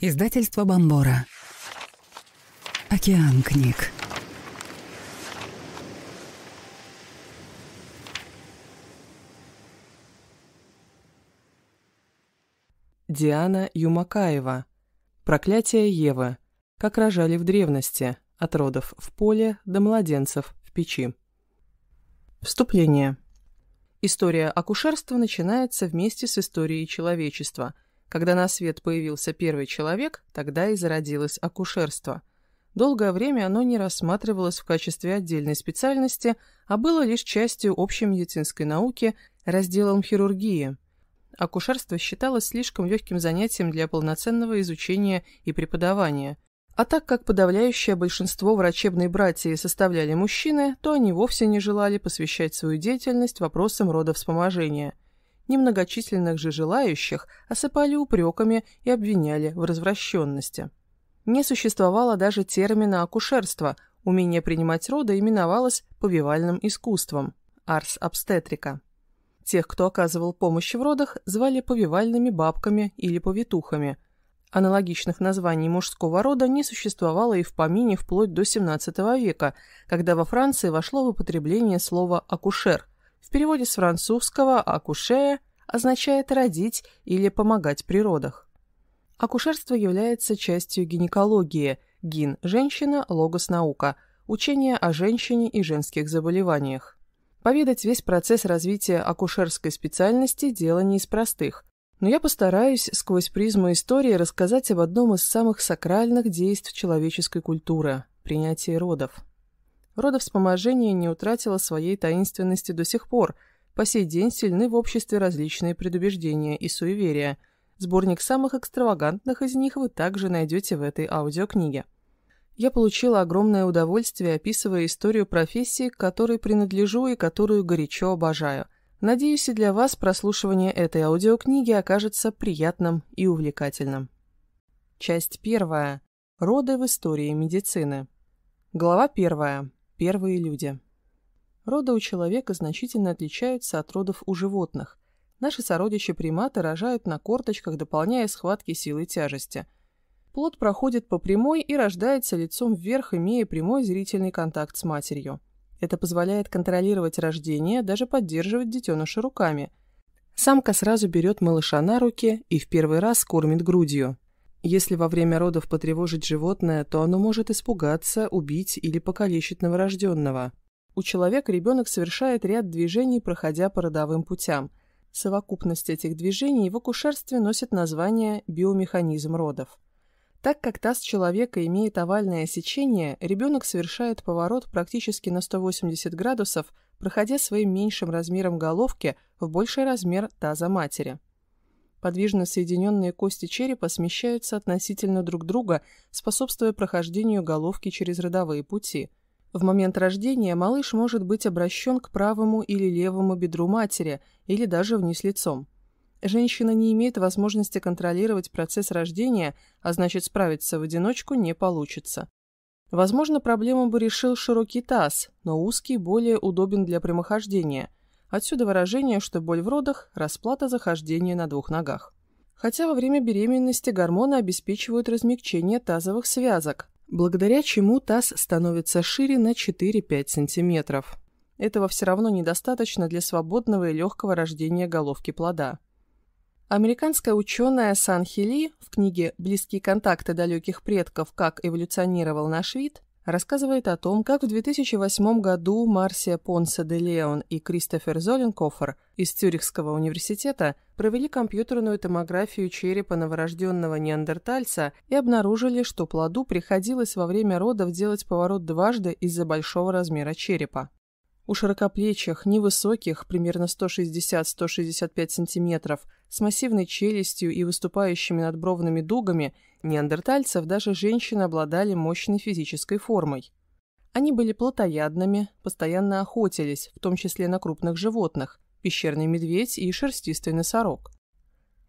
Издательство Бомбора. Океан книг. Диана Юмакаева. Проклятие Евы. Как рожали в древности. От родов в поле до младенцев в печи. Вступление. История акушерства начинается вместе с историей человечества – когда на свет появился первый человек, тогда и зародилось акушерство. Долгое время оно не рассматривалось в качестве отдельной специальности, а было лишь частью общей медицинской науки, разделом хирургии. Акушерство считалось слишком легким занятием для полноценного изучения и преподавания. А так как подавляющее большинство врачебной братьи составляли мужчины, то они вовсе не желали посвящать свою деятельность вопросам родовспоможения – Немногочисленных же желающих осыпали упреками и обвиняли в развращенности. Не существовало даже термина «акушерство», умение принимать роды именовалось повивальным искусством – арс обстетрика. Тех, кто оказывал помощь в родах, звали повивальными бабками или повитухами. Аналогичных названий мужского рода не существовало и в помине вплоть до XVII века, когда во Франции вошло в употребление слово «акушер», в переводе с французского «акушея» означает «родить» или «помогать при родах». Акушерство является частью гинекологии, гин – женщина, логос – наука, учение о женщине и женских заболеваниях. Поведать весь процесс развития акушерской специальности – дело не из простых, но я постараюсь сквозь призму истории рассказать об одном из самых сакральных действий человеческой культуры – принятии родов родовспоможение не утратило своей таинственности до сих пор, по сей день сильны в обществе различные предубеждения и суеверия. Сборник самых экстравагантных из них вы также найдете в этой аудиокниге. Я получила огромное удовольствие, описывая историю профессии, к которой принадлежу и которую горячо обожаю. Надеюсь, и для вас прослушивание этой аудиокниги окажется приятным и увлекательным. Часть первая. Роды в истории медицины. Глава первая. Первые люди. Роды у человека значительно отличаются от родов у животных. Наши сородичи-приматы рожают на корточках, дополняя схватки силой тяжести. Плод проходит по прямой и рождается лицом вверх, имея прямой зрительный контакт с матерью. Это позволяет контролировать рождение, даже поддерживать детеныша руками. Самка сразу берет малыша на руки и в первый раз кормит грудью. Если во время родов потревожить животное, то оно может испугаться, убить или покалечить новорожденного. У человека ребенок совершает ряд движений, проходя по родовым путям. Совокупность этих движений в акушерстве носит название биомеханизм родов. Так как таз человека имеет овальное сечение, ребенок совершает поворот практически на 180 градусов, проходя своим меньшим размером головки в больший размер таза матери. Подвижно соединенные кости черепа смещаются относительно друг друга, способствуя прохождению головки через родовые пути. В момент рождения малыш может быть обращен к правому или левому бедру матери, или даже вниз лицом. Женщина не имеет возможности контролировать процесс рождения, а значит справиться в одиночку не получится. Возможно, проблему бы решил широкий таз, но узкий более удобен для прямохождения – Отсюда выражение, что боль в родах – расплата за хождение на двух ногах. Хотя во время беременности гормоны обеспечивают размягчение тазовых связок, благодаря чему таз становится шире на 4-5 см. Этого все равно недостаточно для свободного и легкого рождения головки плода. Американская ученая Сан Хили в книге «Близкие контакты далеких предков. Как эволюционировал наш вид» рассказывает о том, как в 2008 году Марсия Понсе де Леон и Кристофер Золенкофер из Цюрихского университета провели компьютерную томографию черепа новорожденного неандертальца и обнаружили, что плоду приходилось во время родов делать поворот дважды из-за большого размера черепа. У широкоплечих, невысоких, примерно 160-165 сантиметров, с массивной челюстью и выступающими надбровными дугами, неандертальцев даже женщины обладали мощной физической формой. Они были плотоядными, постоянно охотились, в том числе на крупных животных, пещерный медведь и шерстистый носорог.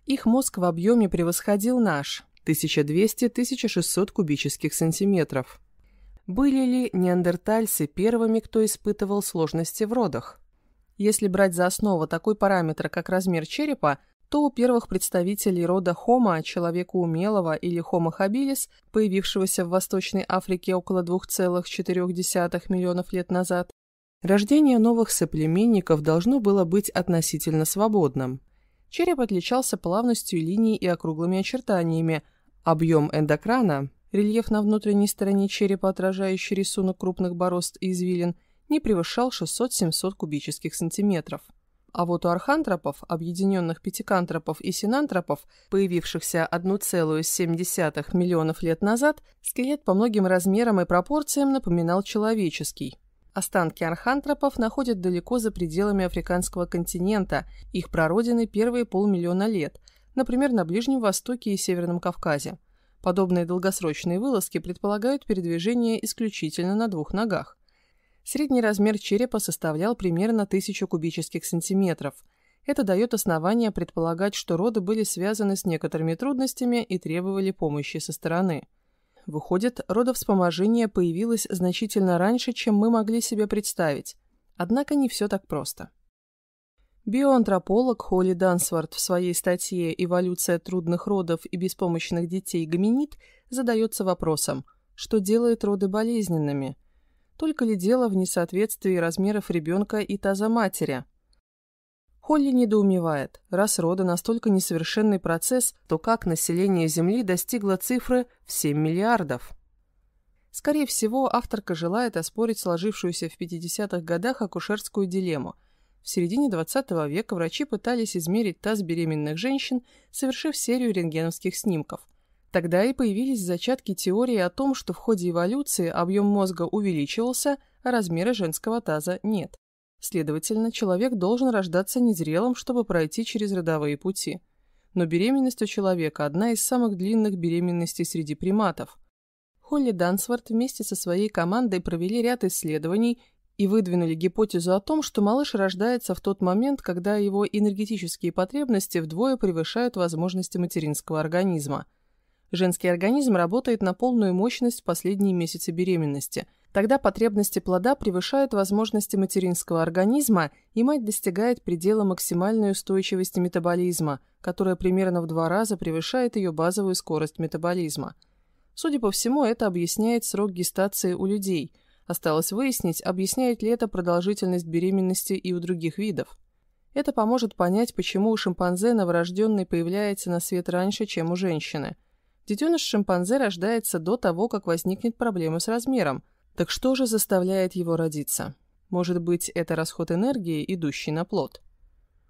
Их мозг в объеме превосходил наш – 1200-1600 кубических сантиметров – были ли неандертальцы первыми, кто испытывал сложности в родах. Если брать за основу такой параметр, как размер черепа, то у первых представителей рода Homo, человека умелого или Homo habilis, появившегося в Восточной Африке около 2,4 миллионов лет назад, рождение новых соплеменников должно было быть относительно свободным. Череп отличался плавностью линий и округлыми очертаниями, объем эндокрана, Рельеф на внутренней стороне черепа, отражающий рисунок крупных борозд и извилин, не превышал 600-700 кубических сантиметров. А вот у архантропов, объединенных пятикантропов и синантропов, появившихся 1,7 миллионов лет назад, скелет по многим размерам и пропорциям напоминал человеческий. Останки архантропов находят далеко за пределами африканского континента, их прародины первые полмиллиона лет, например, на Ближнем Востоке и Северном Кавказе. Подобные долгосрочные вылазки предполагают передвижение исключительно на двух ногах. Средний размер черепа составлял примерно 1000 кубических сантиметров. Это дает основание предполагать, что роды были связаны с некоторыми трудностями и требовали помощи со стороны. Выходит, родовспоможение появилось значительно раньше, чем мы могли себе представить. Однако не все так просто. Биоантрополог Холли Дансворт в своей статье «Эволюция трудных родов и беспомощных детей гоминид» задается вопросом, что делает роды болезненными? Только ли дело в несоответствии размеров ребенка и таза матери? Холли недоумевает, раз роды настолько несовершенный процесс, то как население Земли достигло цифры в 7 миллиардов? Скорее всего, авторка желает оспорить сложившуюся в 50-х годах акушерскую дилемму – в середине 20 века врачи пытались измерить таз беременных женщин, совершив серию рентгеновских снимков. Тогда и появились зачатки теории о том, что в ходе эволюции объем мозга увеличивался, а размера женского таза нет. Следовательно, человек должен рождаться незрелым, чтобы пройти через родовые пути. Но беременность у человека – одна из самых длинных беременностей среди приматов – Холли Дансворт вместе со своей командой провели ряд исследований и выдвинули гипотезу о том, что малыш рождается в тот момент, когда его энергетические потребности вдвое превышают возможности материнского организма. Женский организм работает на полную мощность в последние месяцы беременности. Тогда потребности плода превышают возможности материнского организма, и мать достигает предела максимальной устойчивости метаболизма, которая примерно в два раза превышает ее базовую скорость метаболизма. Судя по всему, это объясняет срок гестации у людей – Осталось выяснить, объясняет ли это продолжительность беременности и у других видов. Это поможет понять, почему у шимпанзе новорожденный появляется на свет раньше, чем у женщины. Детеныш шимпанзе рождается до того, как возникнет проблема с размером. Так что же заставляет его родиться? Может быть, это расход энергии, идущий на плод?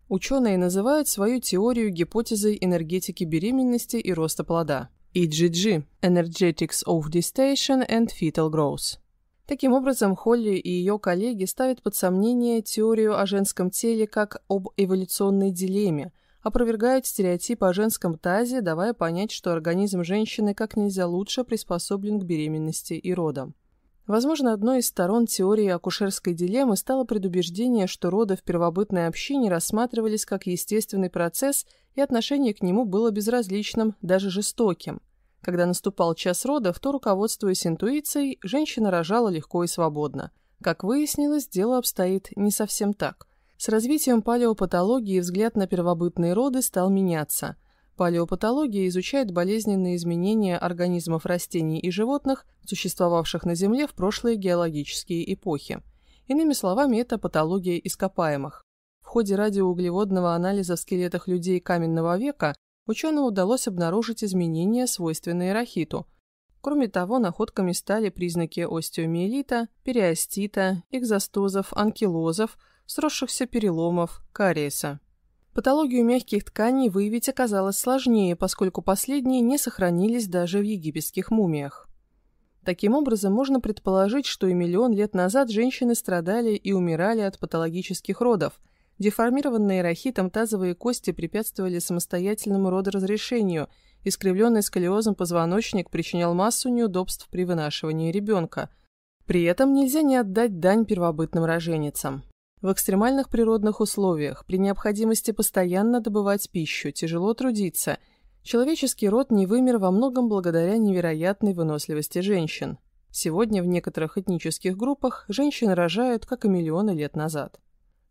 Ученые называют свою теорию гипотезой энергетики беременности и роста плода. EGG – Energetics of Gestation and Fetal Growth. Таким образом, Холли и ее коллеги ставят под сомнение теорию о женском теле как об эволюционной дилемме, опровергают стереотип о женском тазе, давая понять, что организм женщины как нельзя лучше приспособлен к беременности и родам. Возможно, одной из сторон теории акушерской дилеммы стало предубеждение, что роды в первобытной общине рассматривались как естественный процесс, и отношение к нему было безразличным, даже жестоким – когда наступал час родов, то, руководствуясь интуицией, женщина рожала легко и свободно. Как выяснилось, дело обстоит не совсем так. С развитием палеопатологии взгляд на первобытные роды стал меняться. Палеопатология изучает болезненные изменения организмов растений и животных, существовавших на Земле в прошлые геологические эпохи. Иными словами, это патология ископаемых. В ходе радиоуглеводного анализа в скелетах людей каменного века ученым удалось обнаружить изменения, свойственные рахиту. Кроме того, находками стали признаки остеомиелита, периостита, экзостозов, анкилозов, сросшихся переломов, кариеса. Патологию мягких тканей выявить оказалось сложнее, поскольку последние не сохранились даже в египетских мумиях. Таким образом, можно предположить, что и миллион лет назад женщины страдали и умирали от патологических родов – Деформированные рахитом тазовые кости препятствовали самостоятельному родоразрешению, искривленный сколиозом позвоночник причинял массу неудобств при вынашивании ребенка. При этом нельзя не отдать дань первобытным роженицам. В экстремальных природных условиях, при необходимости постоянно добывать пищу, тяжело трудиться, человеческий род не вымер во многом благодаря невероятной выносливости женщин. Сегодня в некоторых этнических группах женщины рожают, как и миллионы лет назад.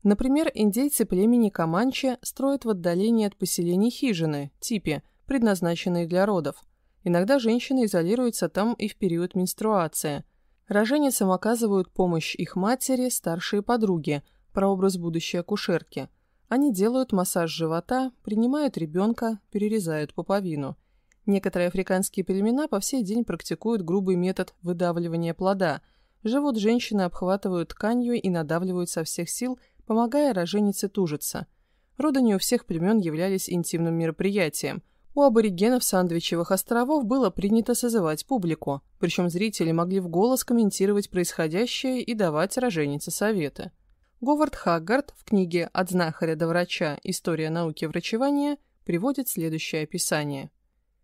Например, индейцы племени Каманче строят в отдалении от поселений хижины, типи, предназначенные для родов. Иногда женщины изолируются там и в период менструации. Роженицам оказывают помощь их матери, старшие подруги, прообраз будущей акушерки. Они делают массаж живота, принимают ребенка, перерезают пуповину. Некоторые африканские племена по всей день практикуют грубый метод выдавливания плода. Живот женщины обхватывают тканью и надавливают со всех сил – помогая роженице тужиться. Родани у всех племен являлись интимным мероприятием. У аборигенов Сандвичевых островов было принято созывать публику, причем зрители могли в голос комментировать происходящее и давать роженице советы. Говард Хаггард в книге «От знахаря до врача. История науки врачевания» приводит следующее описание.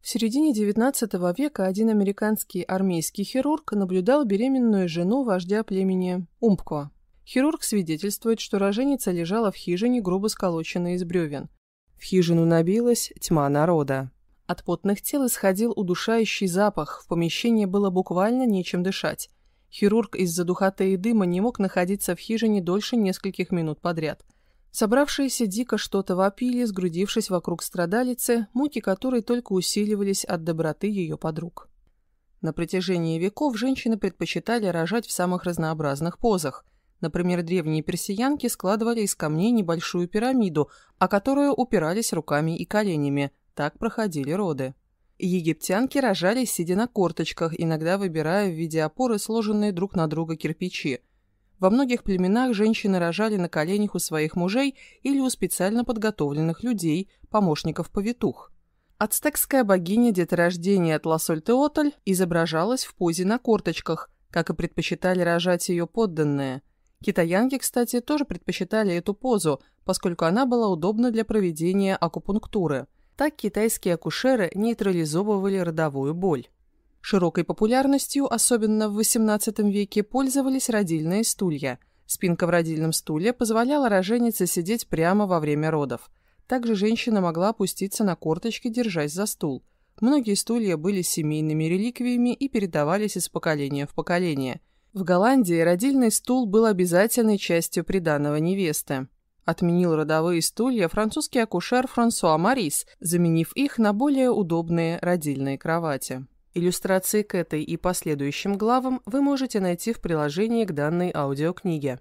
В середине XIX века один американский армейский хирург наблюдал беременную жену вождя племени Умпко. Хирург свидетельствует, что роженица лежала в хижине, грубо сколоченной из бревен. В хижину набилась тьма народа. От потных тел исходил удушающий запах, в помещении было буквально нечем дышать. Хирург из-за духоты и дыма не мог находиться в хижине дольше нескольких минут подряд. Собравшиеся дико что-то вопили, сгрудившись вокруг страдалицы, муки которой только усиливались от доброты ее подруг. На протяжении веков женщины предпочитали рожать в самых разнообразных позах – Например, древние персиянки складывали из камней небольшую пирамиду, о которую упирались руками и коленями. Так проходили роды. Египтянки рожали, сидя на корточках, иногда выбирая в виде опоры сложенные друг на друга кирпичи. Во многих племенах женщины рожали на коленях у своих мужей или у специально подготовленных людей, помощников-повитух. Ацтекская богиня деторождения Тласоль-Теотль изображалась в позе на корточках, как и предпочитали рожать ее подданные. Китаянки, кстати, тоже предпочитали эту позу, поскольку она была удобна для проведения акупунктуры. Так китайские акушеры нейтрализовывали родовую боль. Широкой популярностью, особенно в XVIII веке, пользовались родильные стулья. Спинка в родильном стуле позволяла роженице сидеть прямо во время родов. Также женщина могла опуститься на корточки, держась за стул. Многие стулья были семейными реликвиями и передавались из поколения в поколение. В Голландии родильный стул был обязательной частью приданого невесты. Отменил родовые стулья французский акушер Франсуа Марис, заменив их на более удобные родильные кровати. Иллюстрации к этой и последующим главам вы можете найти в приложении к данной аудиокниге.